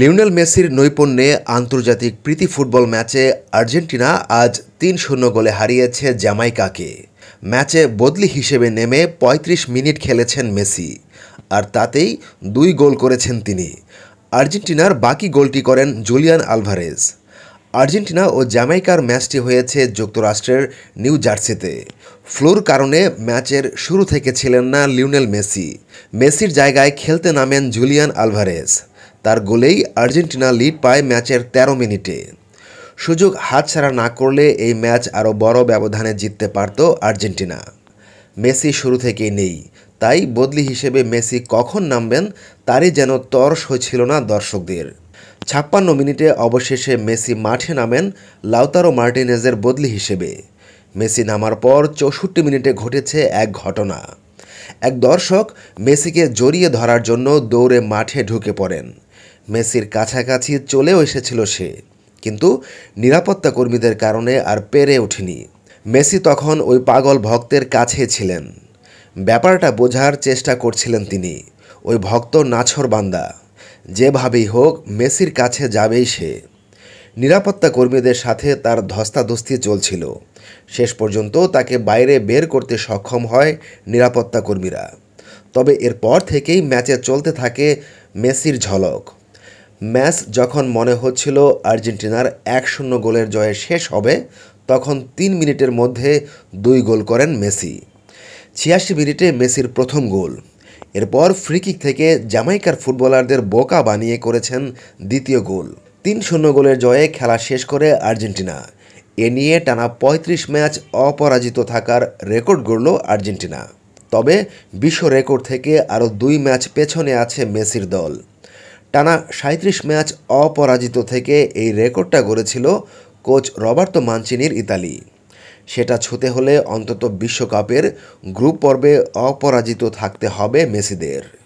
Lionel মেসির নৈপুণ্যে আন্তর্জাতিক প্রীতি football ম্যাচে আর্জেন্টিনা আজ তিন শূন্য গোলে হারিয়েছে জ্যামাইকাকে ম্যাচে বদলি হিসেবে নেমে ৩৫ মিনিট খেলেছেন মেসি আর তাতেই দুই গোল করেছেন তিনি আর্জেন্টিনার বাকি গোলটি করেন জুলিয়ান আলভারেজ আর্জেন্টিনা ও জ্যামাইকার ম্যাচটি হয়েছে যুক্তরাষ্ট্রের নিউ জার্সিতে ফ্লোর কারণে ম্যাচের শুরু থেকে ছিলেন না লিওনেল মেসি মেসির জায়গায় খেলতে নামেন জুলিয়ান আলভারেজ তার গোলেই আর্জেন্টিনা লিড পায় ম্যাচের ১৩ মিনিটে সুযোগ হাতছাড়া না করলে এই ম্যাচ আরও বড় ব্যবধানে জিততে পারত আর্জেন্টিনা মেসি শুরু থেকেই নেই তাই বদলি হিসেবে মেসি কখন নামবেন তারই যেন তর্স হয়েছিল না দর্শকদের ছাপ্পান্ন মিনিটে অবশেষে মেসি মাঠে নামেন লাউতারো মার্টিনেজের বদলি হিসেবে মেসি নামার পর চৌষট্টি মিনিটে ঘটেছে এক ঘটনা এক দর্শক মেসিকে জড়িয়ে ধরার জন্য দৌড়ে মাঠে ঢুকে পড়েন মেসির কাছাকাছি চলেও এসেছিল সে কিন্তু নিরাপত্তা কর্মীদের কারণে আর পেরে ওঠেনি মেসি তখন ওই পাগল ভক্তের কাছে ছিলেন ব্যাপারটা বোঝার চেষ্টা করছিলেন তিনি ওই ভক্ত নাছর বান্দা যেভাবেই হোক মেসির কাছে যাবেই সে নিরাপত্তা কর্মীদের সাথে তার ধস্তাধস্তি চলছিল শেষ পর্যন্ত তাকে বাইরে বের করতে সক্ষম হয় নিরাপত্তা কর্মীরা তবে এরপর থেকেই ম্যাচে চলতে থাকে মেসির ঝলক ম্যাচ যখন মনে হচ্ছিল আর্জেন্টিনার এক শূন্য গোলের জয়ে শেষ হবে তখন তিন মিনিটের মধ্যে দুই গোল করেন মেসি ছিয়াশি মিনিটে মেসির প্রথম গোল এরপর ফ্রিকিক থেকে জামাইকার ফুটবলারদের বোকা বানিয়ে করেছেন দ্বিতীয় গোল তিন শূন্য গোলের জয়ে খেলা শেষ করে আর্জেন্টিনা এ নিয়ে টানা ৩৫ ম্যাচ অপরাজিত থাকার রেকর্ড গড়ল আর্জেন্টিনা তবে বিশ্ব রেকর্ড থেকে আরও দুই ম্যাচ পেছনে আছে মেসির দল টানা সাঁত্রিশ ম্যাচ অপরাজিত থেকে এই রেকর্ডটা গড়েছিল কোচ রবার্তো মানচিনির ইতালি সেটা ছুতে হলে অন্তত বিশ্বকাপের গ্রুপ পর্বে অপরাজিত থাকতে হবে মেসিদের